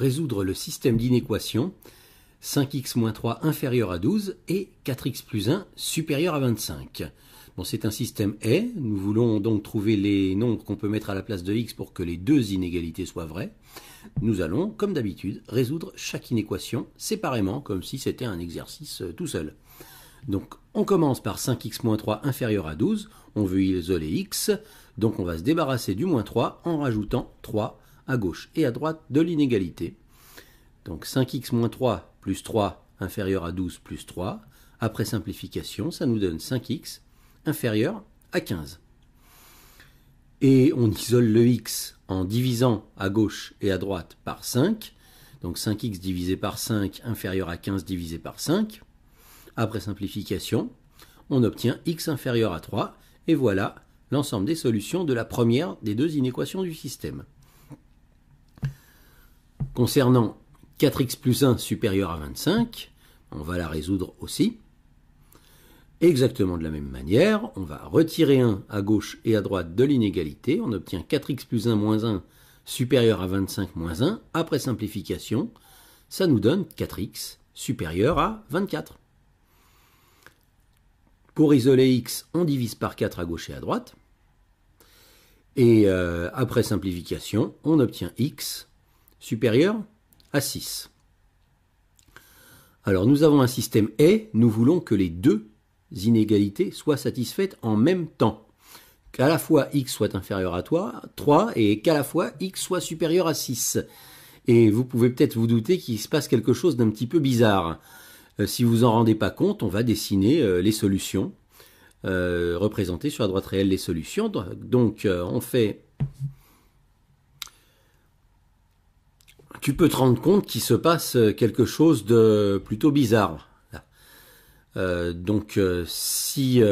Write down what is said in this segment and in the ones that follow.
résoudre le système d'inéquations 5x-3 inférieur à 12 et 4x plus 1 supérieur à 25. Bon, c'est un système est, nous voulons donc trouver les nombres qu'on peut mettre à la place de x pour que les deux inégalités soient vraies. Nous allons, comme d'habitude, résoudre chaque inéquation séparément, comme si c'était un exercice euh, tout seul. Donc on commence par 5x-3 inférieur à 12, on veut isoler x, donc on va se débarrasser du moins 3 en rajoutant 3 à gauche et à droite de l'inégalité. Donc 5x moins 3 plus 3 inférieur à 12 plus 3. Après simplification, ça nous donne 5x inférieur à 15. Et on isole le x en divisant à gauche et à droite par 5. Donc 5x divisé par 5 inférieur à 15 divisé par 5. Après simplification, on obtient x inférieur à 3. Et voilà l'ensemble des solutions de la première des deux inéquations du système. Concernant 4x plus 1 supérieur à 25, on va la résoudre aussi. Exactement de la même manière, on va retirer 1 à gauche et à droite de l'inégalité. On obtient 4x plus 1 moins 1 supérieur à 25 moins 1. Après simplification, ça nous donne 4x supérieur à 24. Pour isoler x, on divise par 4 à gauche et à droite. Et euh, après simplification, on obtient x supérieur à 6. Alors nous avons un système et nous voulons que les deux inégalités soient satisfaites en même temps. Qu'à la fois x soit inférieur à 3 et qu'à la fois x soit supérieur à 6. Et vous pouvez peut-être vous douter qu'il se passe quelque chose d'un petit peu bizarre. Euh, si vous en rendez pas compte, on va dessiner euh, les solutions, euh, représenter sur la droite réelle les solutions. Donc on fait tu peux te rendre compte qu'il se passe euh, quelque chose de plutôt bizarre. Euh, donc euh, si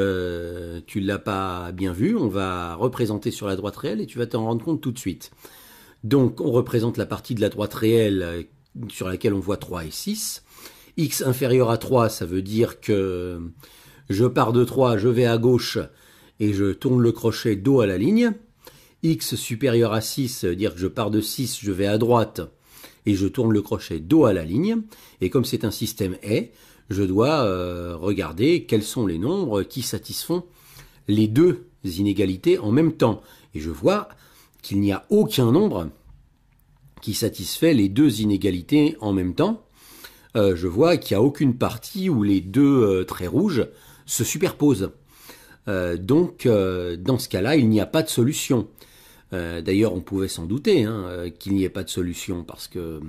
tu ne l'as pas bien vu, on va représenter sur la droite réelle et tu vas t'en rendre compte tout de suite. Donc on représente la partie de la droite réelle sur laquelle on voit 3 et 6. x inférieur à 3, ça veut dire que je pars de 3, je vais à gauche et je tourne le crochet dos à la ligne. x supérieur à 6, ça veut dire que je pars de 6, je vais à droite et je tourne le crochet dos à la ligne. Et comme c'est un système est, je dois euh, regarder quels sont les nombres qui satisfont les deux inégalités en même temps. Et je vois qu'il n'y a aucun nombre qui satisfait les deux inégalités en même temps. Euh, je vois qu'il n'y a aucune partie où les deux euh, traits rouges se superposent. donc dans ce cas-là, il n'y a pas de solution. Euh, d'ailleurs, on pouvait s'en douter hein, euh, qu'il n'y ait pas de solution parce que euh,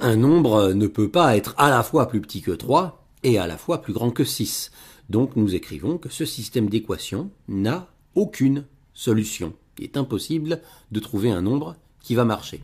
un nombre ne peut pas être à la fois plus petit que 3 et à la fois plus grand que 6. Donc nous écrivons que ce système d'équations n'a aucune solution. Il est impossible de trouver un nombre qui va marcher.